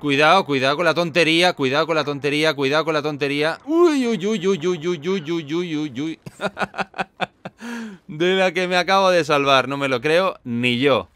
Cuidado, cuidado con la tontería, cuidado con la tontería, cuidado con la tontería. Uy, uy, uy, uy, uy, uy, uy, uy, uy, uy, uy. De la que me acabo de salvar, no me lo creo ni yo.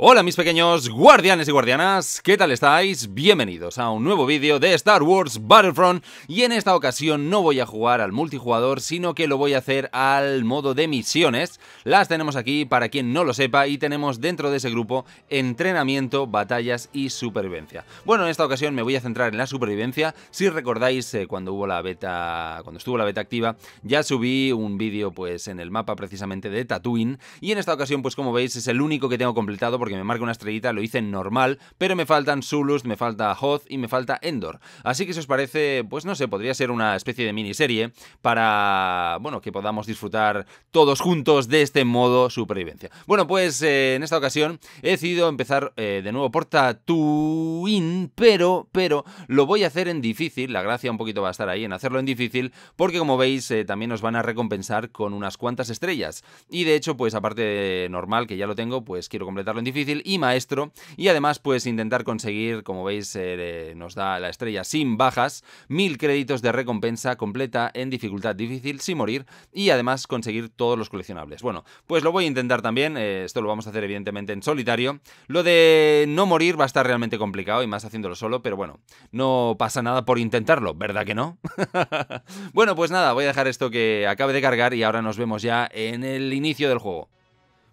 Hola mis pequeños guardianes y guardianas, ¿qué tal estáis? Bienvenidos a un nuevo vídeo de Star Wars Battlefront y en esta ocasión no voy a jugar al multijugador sino que lo voy a hacer al modo de misiones, las tenemos aquí para quien no lo sepa y tenemos dentro de ese grupo entrenamiento, batallas y supervivencia. Bueno, en esta ocasión me voy a centrar en la supervivencia, si recordáis eh, cuando hubo la beta, cuando estuvo la beta activa ya subí un vídeo pues en el mapa precisamente de Tatooine y en esta ocasión pues como veis es el único que tengo completado que me marca una estrellita, lo hice normal, pero me faltan Zulus, me falta Hoth y me falta Endor. Así que si os parece, pues no sé, podría ser una especie de miniserie para, bueno, que podamos disfrutar todos juntos de este modo supervivencia. Bueno, pues eh, en esta ocasión he decidido empezar eh, de nuevo por Tatooine, pero, pero lo voy a hacer en difícil, la gracia un poquito va a estar ahí en hacerlo en difícil, porque como veis eh, también nos van a recompensar con unas cuantas estrellas. Y de hecho, pues aparte de normal, que ya lo tengo, pues quiero completarlo en difícil y maestro. Y además, pues intentar conseguir, como veis, eh, nos da la estrella sin bajas, mil créditos de recompensa completa en dificultad difícil sin morir y además conseguir todos los coleccionables. Bueno, pues lo voy a intentar también. Eh, esto lo vamos a hacer evidentemente en solitario. Lo de no morir va a estar realmente complicado y más haciéndolo solo, pero bueno, no pasa nada por intentarlo, ¿verdad que no? bueno, pues nada, voy a dejar esto que acabe de cargar y ahora nos vemos ya en el inicio del juego.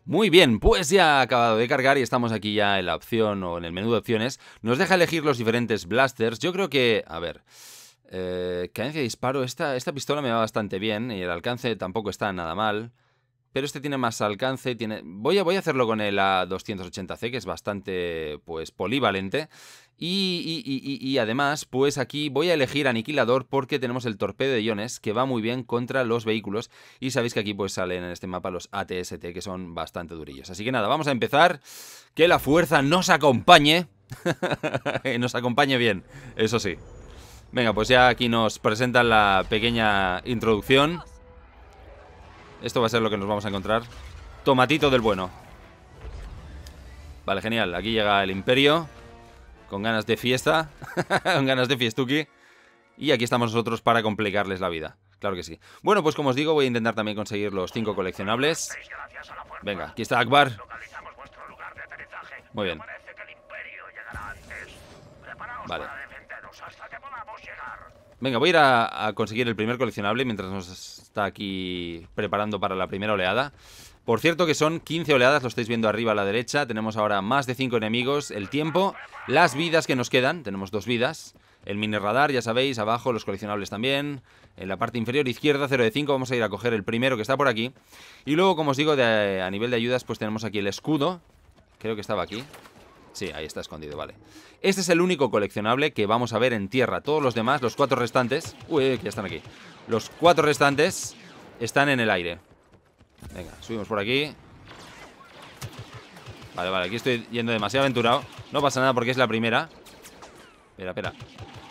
Muy bien, pues ya ha acabado de cargar y estamos aquí ya en la opción o en el menú de opciones. Nos deja elegir los diferentes blasters. Yo creo que, a ver, eh, cadencia de disparo, esta pistola me va bastante bien y el alcance tampoco está nada mal pero este tiene más alcance, tiene... Voy, a, voy a hacerlo con el A280C, que es bastante, pues, polivalente, y, y, además, pues aquí voy a elegir aniquilador porque tenemos el torpedo de iones que va muy bien contra los vehículos y sabéis que aquí pues salen en este mapa los ATST que son bastante durillos. Así que nada, vamos a empezar. Que la fuerza nos acompañe. nos acompañe bien, eso sí. Venga, pues ya aquí nos presentan la pequeña introducción. Esto va a ser lo que nos vamos a encontrar. Tomatito del bueno. Vale, genial. Aquí llega el Imperio. Con ganas de fiesta. con ganas de fiestuki. Y aquí estamos nosotros para complicarles la vida. Claro que sí. Bueno, pues como os digo, voy a intentar también conseguir los cinco coleccionables. Venga, aquí está Akbar. Muy bien. Vale. Venga, voy a ir a, conseguir el primer coleccionable mientras nos está aquí preparando para la primera oleada. Por cierto que son 15 oleadas, lo estáis viendo arriba a la derecha. Tenemos ahora más de 5 enemigos, el tiempo, las vidas que nos quedan, tenemos dos vidas. El mini radar, ya sabéis, abajo los coleccionables también. En la parte inferior izquierda, 0 de 5, vamos a ir a coger el primero que está por aquí. Y luego, como os digo, a nivel de ayudas, pues tenemos aquí el escudo. Creo que estaba aquí. Sí, ahí está escondido, vale. Este es el único coleccionable que vamos a ver en tierra. Todos los demás, los cuatro restantes... Uy, eh, que ya están aquí. Los cuatro restantes están en el aire. Venga, subimos por aquí. Vale, vale, aquí estoy yendo demasiado aventurado. No pasa nada porque es la primera. Espera, espera.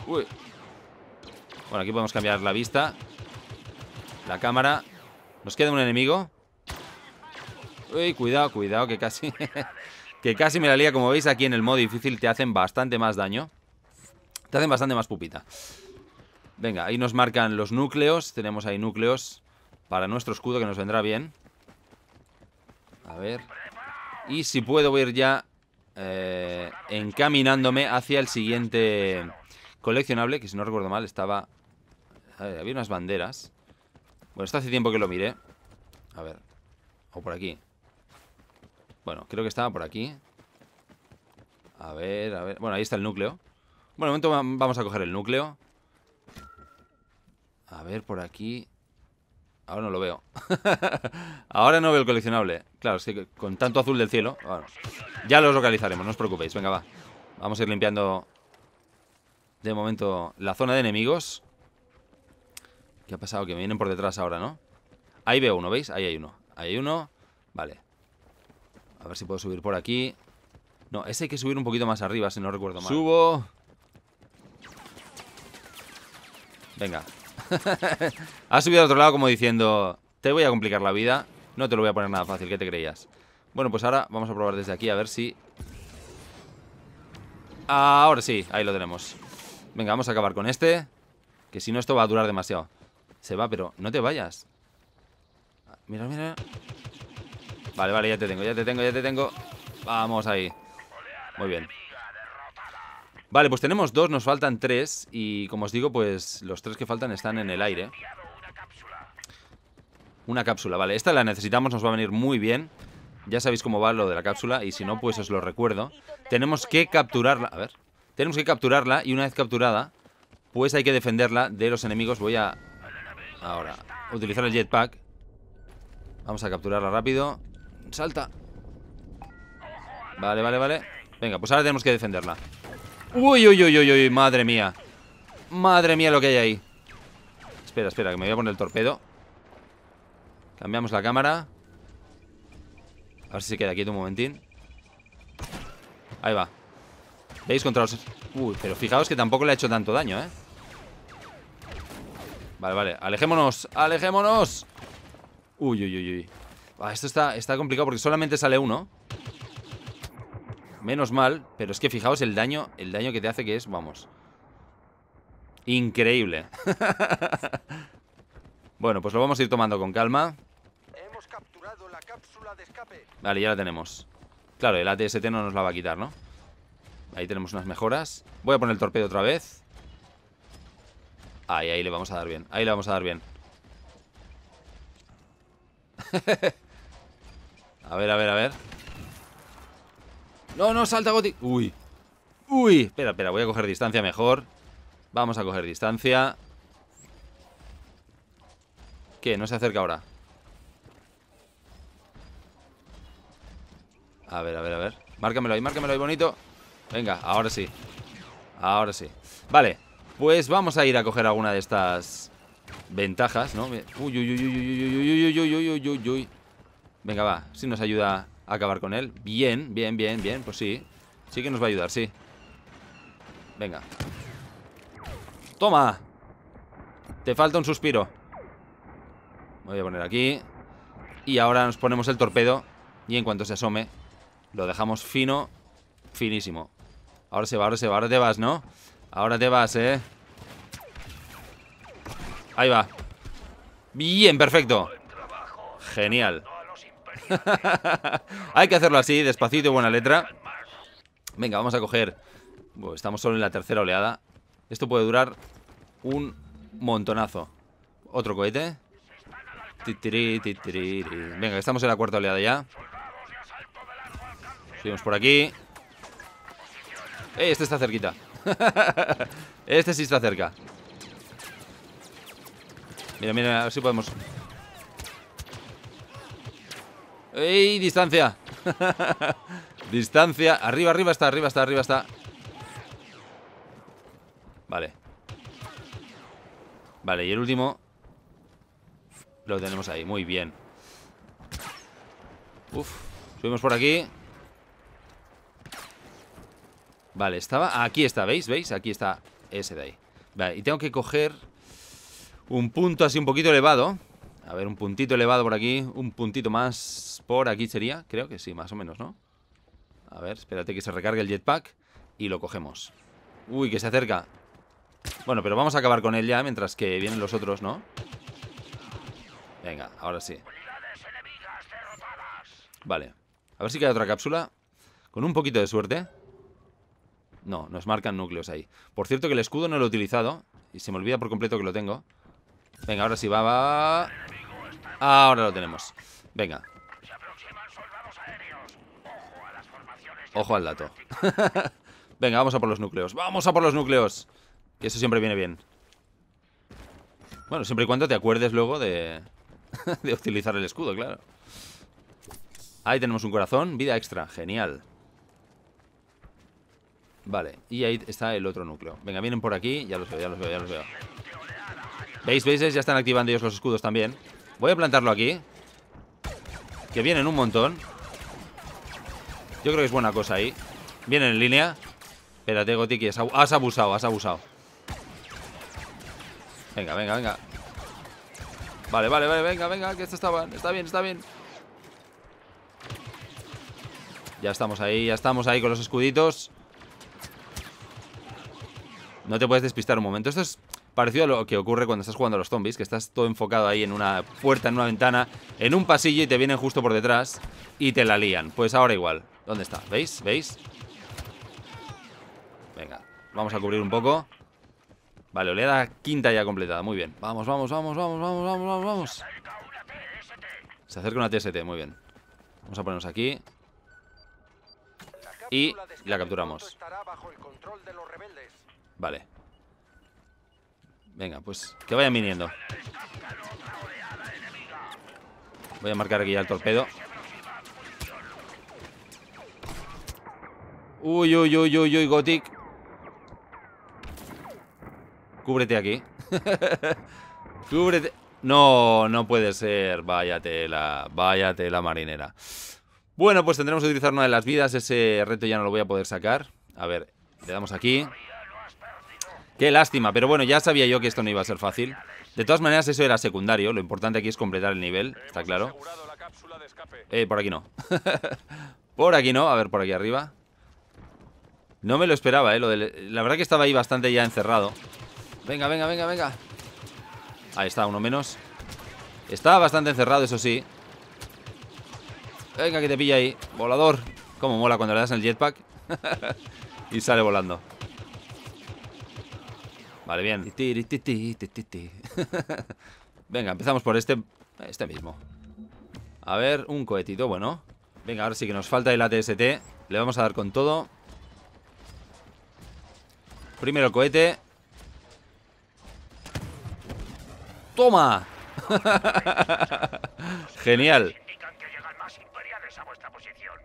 Uy. Bueno, aquí podemos cambiar la vista. La cámara. Nos queda un enemigo. Uy, cuidado, cuidado, que casi... Que casi me la lía, como veis aquí en el modo difícil Te hacen bastante más daño Te hacen bastante más pupita Venga, ahí nos marcan los núcleos Tenemos ahí núcleos Para nuestro escudo que nos vendrá bien A ver Y si puedo voy ir ya eh, Encaminándome hacia el siguiente Coleccionable Que si no recuerdo mal estaba a ver, Había unas banderas Bueno, esto hace tiempo que lo miré A ver, o por aquí bueno, creo que estaba por aquí. A ver, a ver. Bueno, ahí está el núcleo. Bueno, de momento vamos a coger el núcleo. A ver, por aquí. Ahora no lo veo. Ahora no veo el coleccionable. Claro, es que con tanto azul del cielo. ya los localizaremos, no os preocupéis. Venga, va. Vamos a ir limpiando de momento la zona de enemigos. ¿Qué ha pasado? Que me vienen por detrás ahora, ¿no? Ahí veo uno, ¿veis? Ahí hay uno. Ahí hay uno. Vale. A ver si puedo subir por aquí. No, ese hay que subir un poquito más arriba, si no recuerdo mal. Subo. Venga. ha subido al otro lado como diciendo, te voy a complicar la vida. No te lo voy a poner nada fácil, ¿qué te creías? Bueno, pues ahora vamos a probar desde aquí a ver si... Ahora sí, ahí lo tenemos. Venga, vamos a acabar con este. Que si no, esto va a durar demasiado. Se va, pero no te vayas. Ah, mira, mira. Vale, vale, ya te tengo, ya te tengo, ya te tengo. Vamos ahí. Muy bien. Vale, pues tenemos dos, nos faltan tres. Y como os digo, pues los tres que faltan están en el aire. Una cápsula, vale. Esta la necesitamos, nos va a venir muy bien. Ya sabéis cómo va lo de la cápsula y si no, pues os lo recuerdo. Tenemos que capturarla, a ver. Tenemos que capturarla y una vez capturada, pues hay que defenderla de los enemigos. Voy a... Ahora, utilizar el jetpack. Vamos a capturarla rápido. Salta. Vale, vale, vale. Venga, pues ahora tenemos que defenderla. Uy, uy, uy, uy, madre mía. Madre mía lo que hay ahí. Espera, espera, que me voy a poner el torpedo. Cambiamos la cámara. A ver si se queda quieto un momentín. Ahí va. ¿Veis contra los... Uy, pero fijaos que tampoco le ha hecho tanto daño, ¿eh? Vale, vale, alejémonos, alejémonos Uy, uy, uy, uy Ah, esto está, complicado porque solamente sale uno. Menos mal, pero es que fijaos el daño, el daño que te hace que es, vamos. Increíble. bueno, pues lo vamos a ir tomando con calma. Vale, ya la tenemos. Claro, el ATST no nos la va a quitar, ¿no? Ahí tenemos unas mejoras. Voy a poner el torpedo otra vez. Ahí, ahí le vamos a dar bien. Ahí le vamos a dar bien. A ver, a ver, a ver. No, no, salta Gotti! Uy. Uy. Espera, espera, voy a coger distancia mejor. Vamos a coger distancia. ¿Qué? No se acerca ahora. A ver, a ver, a ver. Márcamelo ahí, márcamelo ahí bonito. Venga, ahora sí. Ahora sí. Vale, pues vamos a ir a coger alguna de estas ventajas, ¿no? Uy, uy, uy, uy, uy, uy, uy, uy, uy, uy, uy, uy, uy. Venga, va. Si nos ayuda a acabar con él. Bien, bien, bien, bien. Pues sí. Sí que nos va a ayudar, sí. Venga. ¡Toma! Te falta un suspiro. voy a poner aquí. Y ahora nos ponemos el torpedo. Y en cuanto se asome, lo dejamos fino, finísimo. Ahora se va, ahora se va, ahora te vas, ¿no? Ahora te vas, ¿eh? Ahí va. Bien, perfecto. Genial. Hay que hacerlo así, despacito y buena letra. Venga, vamos a coger... Bueno, estamos solo en la tercera oleada. Esto puede durar un montonazo. Otro cohete. Venga, estamos en la cuarta oleada ya. Seguimos por aquí. Eh, este está cerquita! este sí está cerca. Mira, mira, a ver si podemos ¡Ey! ¡Distancia! distancia. Arriba, arriba está, arriba está, arriba está. Vale. Vale, y el último. Lo tenemos ahí. Muy bien. Uf. Subimos por aquí. Vale, estaba... Aquí está, ¿veis? ¿Veis? Aquí está ese de ahí. Vale, y tengo que coger un punto así un poquito elevado. A ver, un puntito elevado por aquí. Un puntito más por aquí sería. Creo que sí, más o menos, ¿no? A ver, espérate que se recargue el jetpack. Y lo cogemos. Uy, que se acerca. Bueno, pero vamos a acabar con él ya mientras que vienen los otros, ¿no? Venga, ahora sí. Vale. A ver si queda otra cápsula. Con un poquito de suerte. No, nos marcan núcleos ahí. Por cierto que el escudo no lo he utilizado. Y se me olvida por completo que lo tengo. Venga, ahora sí, va, va. Ahora lo tenemos. Venga. Ojo al dato. Venga, vamos a por los núcleos. Vamos a por los núcleos. Que eso siempre viene bien. Bueno, siempre y cuando te acuerdes luego de, de utilizar el escudo, claro. Ahí tenemos un corazón, vida extra, genial. Vale, y ahí está el otro núcleo. Venga, vienen por aquí, ya los veo, ya los veo, ya los veo. ¿Veis? ¿Veis? Ya están activando ellos los escudos también Voy a plantarlo aquí Que vienen un montón Yo creo que es buena cosa ahí Vienen en línea Espérate, Gotiki, has abusado, has abusado Venga, venga, venga Vale, vale, vale, venga, venga Que esto estaba, está bien, está bien Ya estamos ahí, ya estamos ahí con los escuditos No te puedes despistar un momento Esto es parecido a lo que ocurre cuando estás jugando a los zombies, que estás todo enfocado ahí en una puerta, en una ventana, en un pasillo y te vienen justo por detrás y te la lían. Pues ahora igual. ¿Dónde está? ¿Veis? ¿Veis? Venga, vamos a cubrir un poco. Vale, oleada quinta ya completada. Muy bien. Vamos, vamos, vamos, vamos, vamos, vamos, vamos, vamos. Se acerca una TST, muy bien. Vamos a ponernos aquí. Y la capturamos. Vale. Venga, pues que vayan viniendo Voy a marcar aquí ya el torpedo Uy, uy, uy, uy, uy, Gothic Cúbrete aquí Cúbrete No, no puede ser Váyate la... Váyate la marinera Bueno, pues tendremos que utilizar una de las vidas Ese reto ya no lo voy a poder sacar A ver, le damos aquí Qué lástima, pero bueno, ya sabía yo que esto no iba a ser fácil. De todas maneras, eso era secundario. Lo importante aquí es completar el nivel, está claro. Eh, por aquí no. por aquí no, a ver, por aquí arriba. No me lo esperaba, eh. La verdad que estaba ahí bastante ya encerrado. Venga, venga, venga, venga. Ahí está, uno menos. Estaba bastante encerrado, eso sí. Venga, que te pilla ahí. Volador. cómo mola cuando le das en el jetpack. y sale volando. Vale, bien. Venga, empezamos por este, este mismo. A ver, un cohetito, bueno. Venga, ahora sí que nos falta el ATST. Le vamos a dar con todo. Primero cohete. ¡Toma! Genial.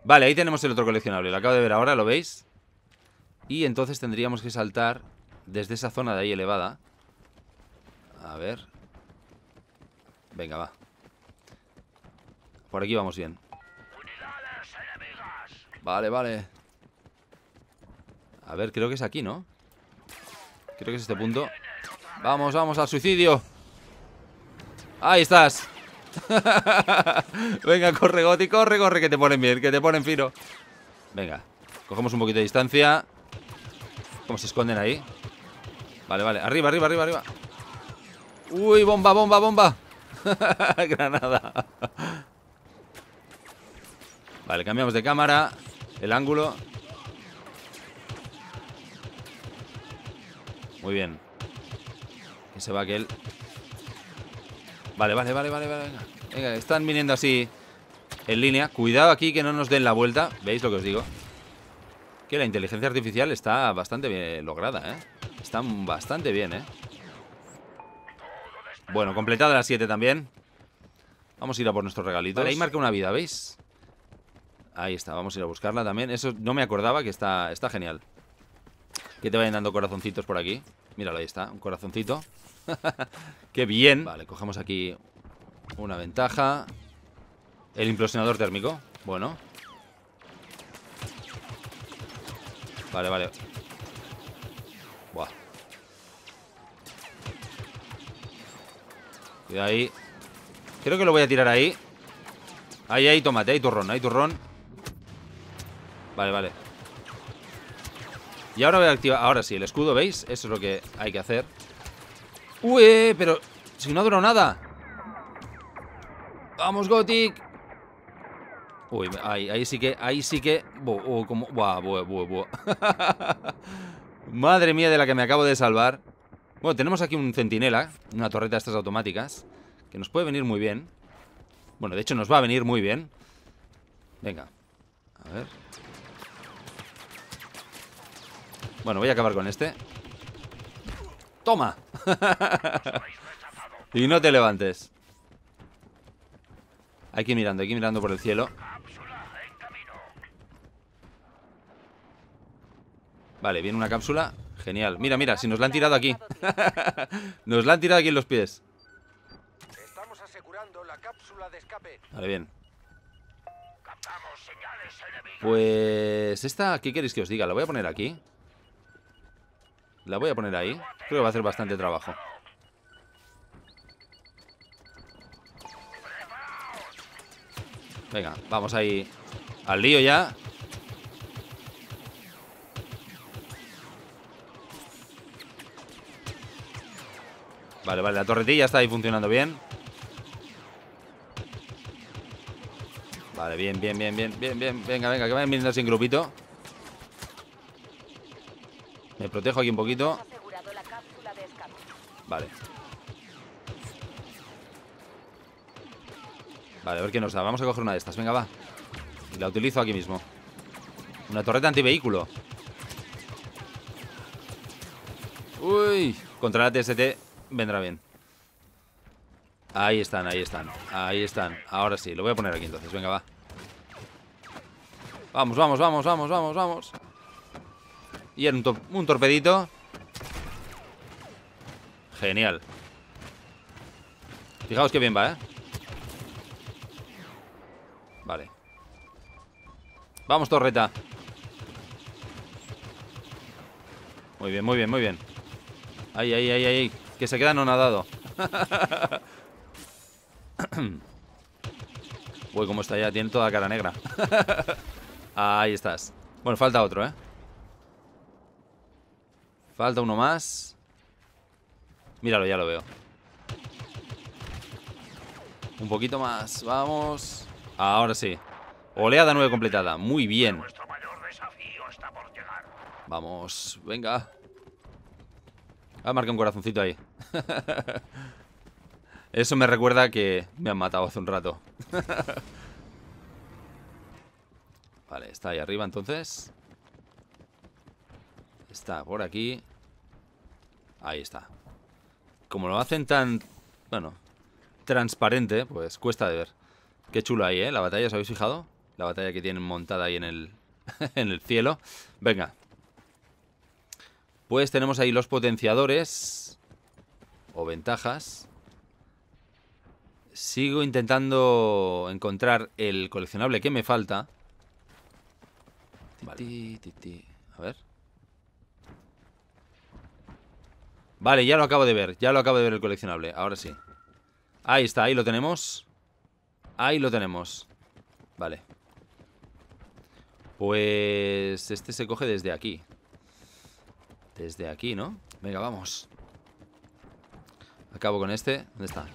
Vale, ahí tenemos el otro coleccionable. Lo acabo de ver ahora, ¿lo veis? Y entonces tendríamos que saltar desde esa zona de ahí elevada. A ver. Venga, va. Por aquí vamos bien. Vale, vale. A ver, creo que es aquí, ¿no? Creo que es este punto. Vamos, vamos al suicidio. Ahí estás. Venga, corre, Goti, corre, corre, que te ponen bien, que te ponen fino. Venga, cogemos un poquito de distancia. Como se esconden ahí? Vale, vale. Arriba, arriba, arriba, arriba. Uy, bomba, bomba, bomba. Granada. Vale, cambiamos de cámara. El ángulo. Muy bien. Que se va aquel. Vale, vale, vale, vale, vale. Venga. están viniendo así en línea. Cuidado aquí que no nos den la vuelta. ¿Veis lo que os digo? Que la inteligencia artificial está bastante bien lograda, ¿eh? Están bastante bien, ¿eh? Bueno, completada las 7 también. Vamos a ir a por nuestro regalito. ahí marca una vida, ¿veis? Ahí está, vamos a ir a buscarla también. Eso no me acordaba que está, está genial. Que te vayan dando corazoncitos por aquí. Míralo, ahí está, un corazoncito. ¡Qué bien! Vale, cogemos aquí una ventaja. El implosionador térmico. Bueno. Vale, vale. Cuidado ahí... Creo que lo voy a tirar ahí. Ahí ahí, tomate, Ahí, turrón, ahí, turrón. Vale, vale. Y ahora voy a activar... Ahora sí, el escudo, ¿veis? Eso es lo que hay que hacer. ¡Uy! Pero si no duró nada. ¡Vamos, Gothic! Uy, ahí, ahí sí que... Ahí sí que... Uh, buah, buah, buah, buah. Madre mía de la que me acabo de salvar. Bueno, tenemos aquí un centinela, una torreta de estas automáticas, que nos puede venir muy bien. Bueno, de hecho nos va a venir muy bien. Venga, a ver. Bueno, voy a acabar con este. ¡Toma! y no te levantes. Hay que ir mirando, hay que ir mirando por el cielo. Vale, viene una cápsula Genial. Mira, mira, si nos la han tirado aquí. nos la han tirado aquí en los pies. Estamos Vale, bien. Pues esta, ¿qué queréis que os diga? La voy a poner aquí. La voy a poner ahí. Creo que va a hacer bastante trabajo. Venga, vamos ahí al lío ya. Vale, vale, la torretilla está ahí funcionando bien. Vale, bien, bien, bien, bien, bien, bien. Venga, venga, que vayan viniendo sin grupito. Me protejo aquí un poquito. Vale. Vale, a ver qué nos da. Vamos a coger una de estas. Venga, va. Y la utilizo aquí mismo. Una torreta antivehículo. Uy, contra la TST vendrá bien. Ahí están, ahí están, ahí están. Ahora sí, lo voy a poner aquí entonces. Venga, va. Vamos, vamos, vamos, vamos, vamos, vamos. Y era un, un torpedito. Genial. Fijaos que bien va, ¿eh? Vale. Vamos, torreta. Muy bien, muy bien, muy bien. Ahí, ahí, ahí, ahí. Que se queda nadado. Uy, como está ya, tiene toda cara negra. Ahí estás. Bueno, falta otro, ¿eh? Falta uno más. Míralo, ya lo veo. Un poquito más, vamos. Ahora sí. Oleada 9 completada. Muy bien. Vamos, venga. Ah, marqué un corazoncito ahí. Eso me recuerda que me han matado hace un rato. Vale, está ahí arriba entonces. Está por aquí. Ahí está. Como lo hacen tan... Bueno, transparente, pues cuesta de ver. Qué chulo ahí, ¿eh? La batalla, ¿os habéis fijado? La batalla que tienen montada ahí en el, en el cielo. Venga, pues tenemos ahí los potenciadores o ventajas. Sigo intentando encontrar el coleccionable que me falta. Vale. A ver. Vale, ya lo acabo de ver. Ya lo acabo de ver el coleccionable. Ahora sí. Ahí está, ahí lo tenemos. Ahí lo tenemos. Vale. Pues este se coge desde aquí. Desde aquí, ¿no? Venga, vamos. Acabo con este. ¿Dónde está?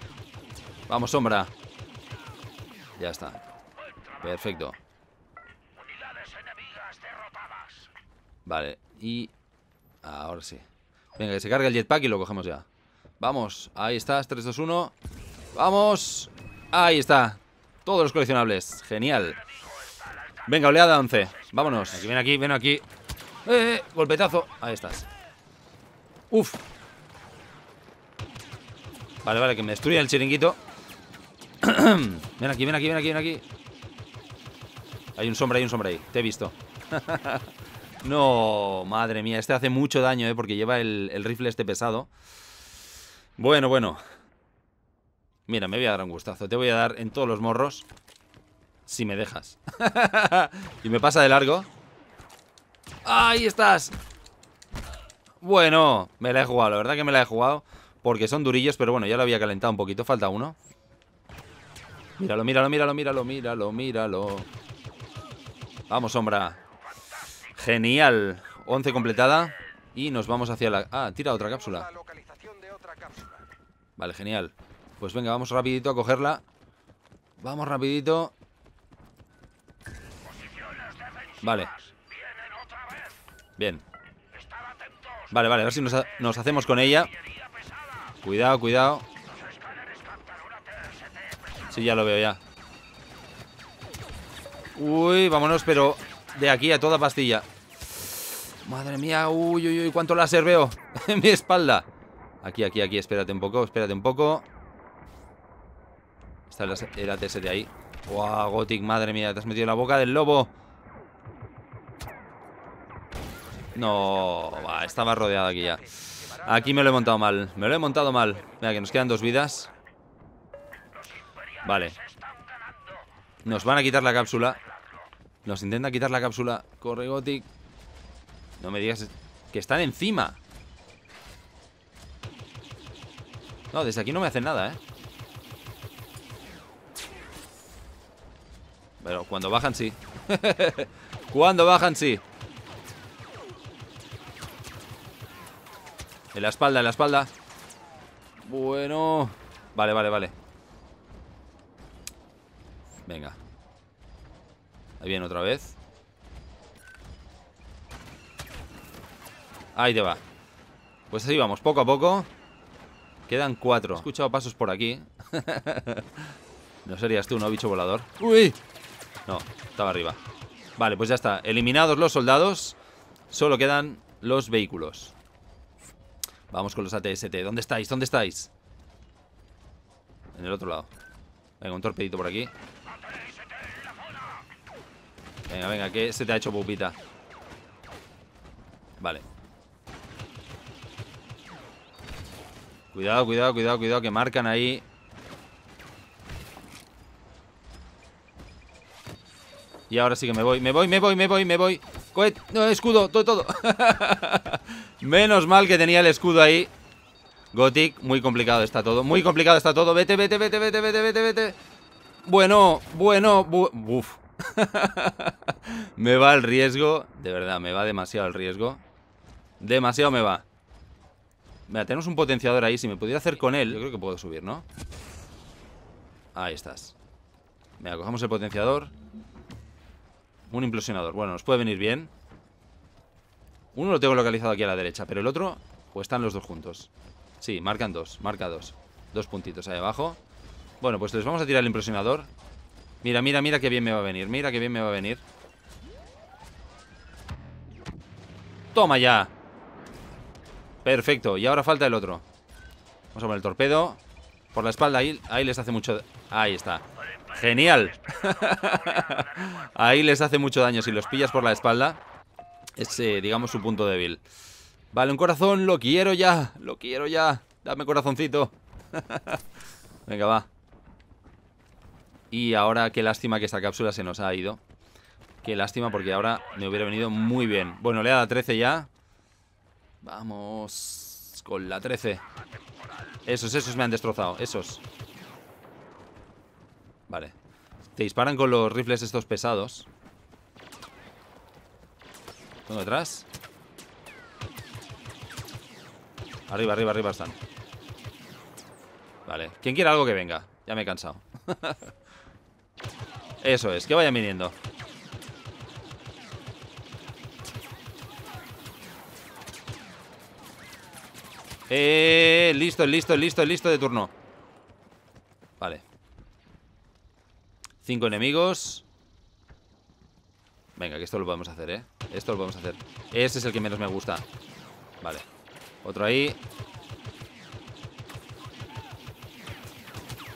Vamos, sombra. Ya está. Perfecto. Vale, y... Ahora sí. Venga, que se carga el jetpack y lo cogemos ya. Vamos, ahí estás, 3, 2, 1. ¡Vamos! Ahí está. Todos los coleccionables. Genial. Venga, oleada 11. Vámonos. Aquí, ven aquí, ven aquí. ¡Eh, eh! Golpetazo. Ahí estás. Uf. Vale, vale, que me destruya el chiringuito. ven aquí, ven aquí, ven aquí, ven aquí. Hay un sombra, hay un sombra ahí. Te he visto. no, madre mía. Este hace mucho daño, ¿eh? Porque lleva el rifle este pesado. Bueno, bueno. Mira, me voy a dar un gustazo. Te voy a dar en todos los morros. Si me dejas. y me pasa de largo. ¡Ahí estás! Bueno, me la he jugado, la verdad que me la he jugado Porque son durillos, pero bueno, ya lo había calentado un poquito Falta uno Míralo, míralo, míralo, míralo, míralo, míralo Vamos, sombra Genial 11 completada Y nos vamos hacia la... Ah, tira otra cápsula Vale, genial Pues venga, vamos rapidito a cogerla Vamos rapidito Vale Bien Vale, vale, a ver si nos, hacemos con ella Cuidado, cuidado Sí, ya lo veo ya Uy, vámonos, pero de aquí a toda pastilla Madre mía, uy, uy, uy, cuánto láser veo En mi espalda Aquí, aquí, aquí, espérate un poco, espérate un poco Está el, ATS de ahí Guau, Gothic, madre mía Te has metido en la boca del lobo No, va, estaba rodeado aquí ya. Aquí me lo he montado mal. Me lo he montado mal. Mira, que nos quedan dos vidas. Vale. Nos van a quitar la cápsula. Nos intenta quitar la cápsula. Corre, Gothic. No me digas que están encima. No, desde aquí no me hacen nada, ¿eh? Pero cuando bajan, sí. cuando bajan, sí. En la espalda, en la espalda. Bueno. Vale, vale, vale. Venga. Ahí viene otra vez. Ahí te va. Pues así vamos, poco a poco. Quedan cuatro. He escuchado pasos por aquí. no serías tú, ¿no, bicho volador? ¡Uy! No, estaba arriba. Vale, pues ya está. Eliminados los soldados. Solo quedan los vehículos. Vamos con los ATST. ¿Dónde estáis? ¿Dónde estáis? En el otro lado. Venga, un torpedito por aquí. Venga, venga, que se te ha hecho pupita. Vale. Cuidado, cuidado, cuidado, cuidado, que marcan ahí. Y ahora sí que me voy, me voy, me voy, me voy, me voy. Cohet, no, escudo, todo, todo. Menos mal que tenía el escudo ahí Gothic, muy complicado está todo Muy complicado está todo Vete, vete, vete, vete, vete, vete, vete Bueno, bueno Me va el riesgo De verdad, me va demasiado el riesgo Demasiado me va Mira, tenemos un potenciador ahí Si me pudiera hacer con él Yo creo que puedo subir, ¿no? Ahí estás Me cogemos el potenciador Un implosionador Bueno, nos puede venir bien uno lo tengo localizado aquí a la derecha, pero el otro, pues están los dos juntos. Sí, marcan dos, marca dos. Dos puntitos ahí abajo. Bueno, pues les vamos a tirar el impresionador. Mira, mira, mira qué bien me va a venir, mira qué bien me va a venir. ¡Toma ya! Perfecto, y ahora falta el otro. Vamos a poner el torpedo. Por la espalda, ahí, ahí les hace mucho... Ahí está. ¡Genial! ahí les hace mucho daño si los pillas por la espalda es, digamos, su punto débil. Vale, un corazón, lo quiero ya, lo quiero ya. Dame corazoncito. Venga, va. Y ahora, qué lástima que esta cápsula se nos ha ido. Qué lástima, porque ahora me hubiera venido muy bien. Bueno, le da 13 ya. Vamos con la 13. Esos, esos me han destrozado, esos. Vale. Te disparan con los rifles estos pesados. ¿Tengo detrás? Arriba, arriba, arriba están. Vale. Quien quiera algo que venga. Ya me he cansado. Eso es, que vayan viniendo. Eh, listo, listo, listo, listo de turno. Vale. Cinco enemigos. Venga, que esto lo podemos hacer, ¿eh? Esto lo podemos hacer. Ese es el que menos me gusta. Vale. Otro ahí.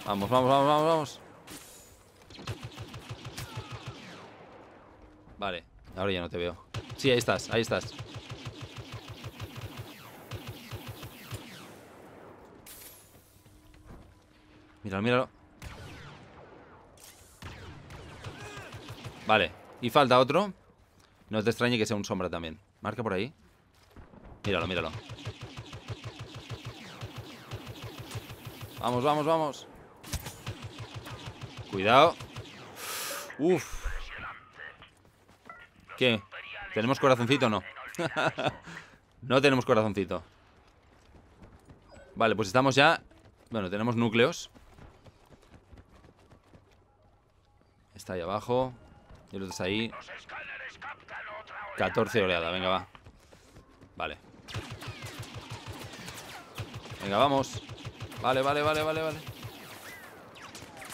Vamos, vamos, vamos, vamos, vamos. Vale, ahora ya no te veo. Sí, ahí estás, ahí estás. Míralo, míralo. Vale, y falta otro. No te extrañe que sea un sombra también. Marca por ahí. Míralo, míralo. Vamos, vamos, vamos. Cuidado. Uf. ¿Qué? ¿Tenemos corazoncito o no? no tenemos corazoncito. Vale, pues estamos ya... Bueno, tenemos núcleos. Está ahí abajo. Y el está ahí. 14 oleada, venga, va. Vale. Venga, vamos. Vale, vale, vale, vale, vale.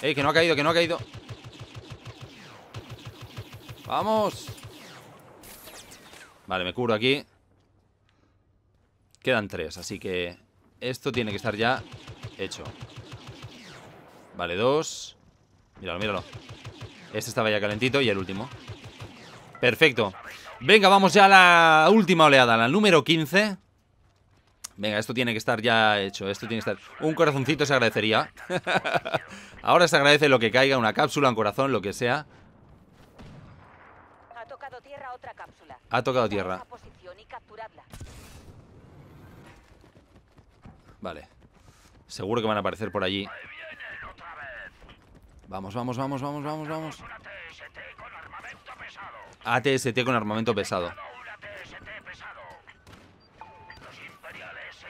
Ey, que no ha caído, que no ha caído. ¡Vamos! Vale, me curo aquí. Quedan tres, así que esto tiene que estar ya hecho. Vale, dos. Míralo, míralo. Este estaba ya calentito y el último. Perfecto. Venga, vamos ya a la última oleada, la número 15. Venga, esto tiene que estar ya hecho. Esto tiene que estar. Un corazoncito se agradecería. Ahora se agradece lo que caiga, una cápsula, un corazón, lo que sea. Ha tocado tierra otra cápsula. Ha tocado tierra. Vale. Seguro que van a aparecer por allí. Vamos, vamos, vamos, vamos, vamos, vamos. ATST con armamento pesado.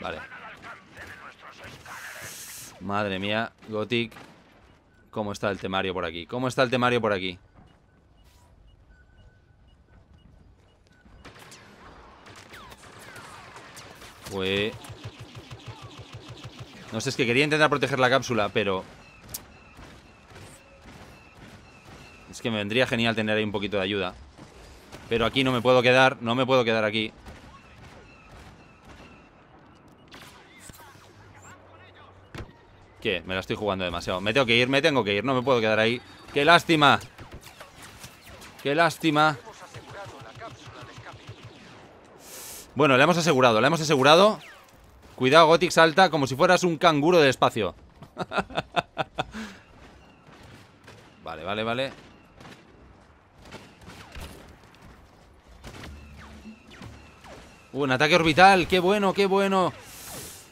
Vale. Madre mía, Gothic. ¿Cómo está el temario por aquí? ¿Cómo está el temario por aquí? Pues... No sé, es que quería intentar proteger la cápsula, pero... Es que me vendría genial tener ahí un poquito de ayuda. Pero aquí no me puedo quedar, no me puedo quedar aquí ¿Qué? Me la estoy jugando demasiado Me tengo que ir, me tengo que ir, no me puedo quedar ahí ¡Qué lástima! ¡Qué lástima! Bueno, la hemos asegurado, la hemos asegurado Cuidado, Gothic salta como si fueras un canguro del espacio Vale, vale, vale Uh, un ataque orbital, qué bueno, qué bueno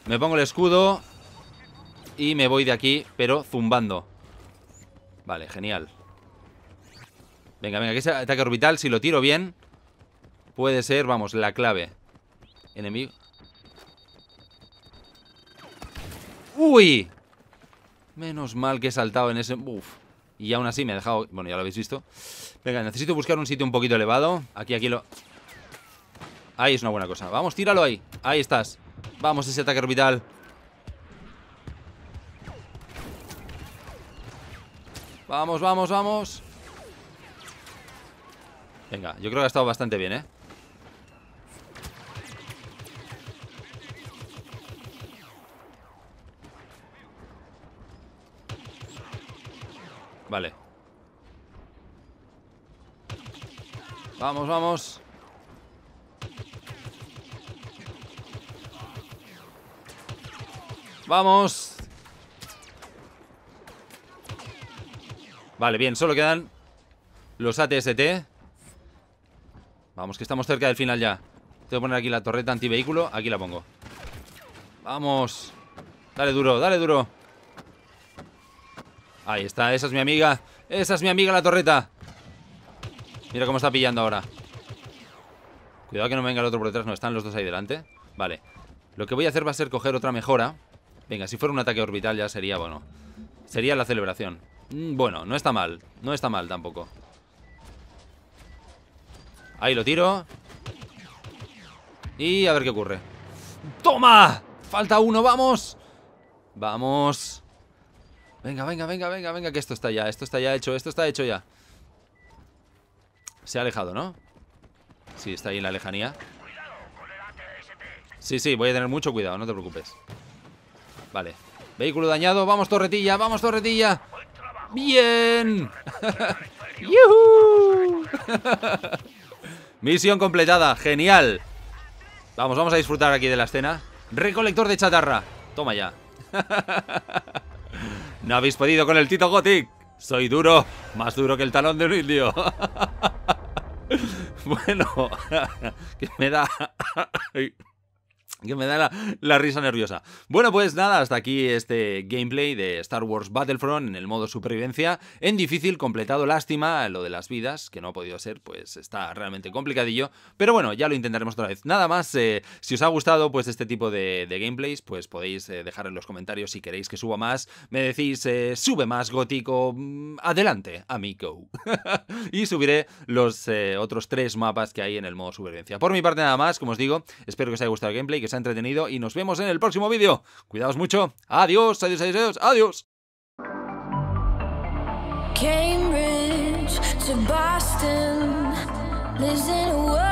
Me pongo el escudo Y me voy de aquí, pero zumbando Vale, genial Venga, venga, que ese ataque orbital, si lo tiro bien Puede ser, vamos, la clave Enemigo ¡Uy! Menos mal que he saltado en ese... Uf. Y aún así me ha dejado... Bueno, ya lo habéis visto Venga, necesito buscar un sitio un poquito elevado Aquí, aquí lo... Ahí es una buena cosa. Vamos, tíralo ahí. Ahí estás. Vamos, ese ataque orbital. Vamos, vamos, vamos. Venga, yo creo que ha estado bastante bien, ¿eh? Vale. Vamos, vamos. Vamos. Vale, bien, solo quedan los ATST. Vamos, que estamos cerca del final ya. Tengo que poner aquí la torreta antivehículo. Aquí la pongo. Vamos. Dale duro, dale duro. Ahí está, esa es mi amiga. Esa es mi amiga la torreta. Mira cómo está pillando ahora. Cuidado que no venga el otro por detrás. No, están los dos ahí delante. Vale. Lo que voy a hacer va a ser coger otra mejora. Venga, si fuera un ataque orbital ya sería, bueno Sería la celebración mm, Bueno, no está mal, no está mal tampoco Ahí lo tiro Y a ver qué ocurre ¡Toma! Falta uno, vamos Vamos Venga, venga, venga, venga, venga Que esto está ya, esto está ya hecho, esto está hecho ya Se ha alejado, ¿no? Sí, está ahí en la lejanía Sí, sí, voy a tener mucho cuidado, no te preocupes Vale. Vehículo dañado. Vamos, torretilla. Vamos, torretilla. Bien. ¡Yuhu! Misión completada. Genial. Vamos, vamos a disfrutar aquí de la escena. Recolector de chatarra. Toma ya. no habéis podido con el Tito Gothic. Soy duro. Más duro que el talón de un indio. bueno. que me da que me da la, risa nerviosa. Bueno, pues nada, hasta aquí este gameplay de Star Wars Battlefront en el modo supervivencia. En difícil, completado, lástima, lo de las vidas, que no ha podido ser, pues está realmente complicadillo. Pero bueno, ya lo intentaremos otra vez. Nada más, eh, si os ha gustado pues este tipo de, gameplays, pues podéis eh, dejar en los comentarios si queréis que suba más. Me decís, eh, sube más gótico, mm, adelante, amigo. y subiré los otros tres mapas que hay en el modo supervivencia. Por mi parte nada más, como os digo, espero que os haya gustado el gameplay, que ha entretenido y nos vemos en el próximo vídeo. Cuidaos mucho. Adiós, adiós, adiós, adiós.